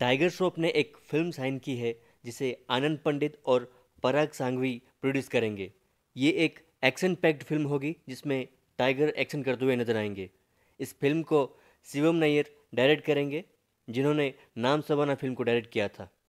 tiger Shroff ने एक film sign की है जिसे आनंद पंडित और पराग सांघवी प्रोड्यूस करेंगे ये एक एक्शन पैक्ड फिल्म होगी जिसमें टाइगर एक्शन करते हुए नजर आएंगे इस फिल्म को शिवम नैयर डायरेक्ट करेंगे जिन्होंने नाम सबाना फिल्म को डायरेक्ट किया था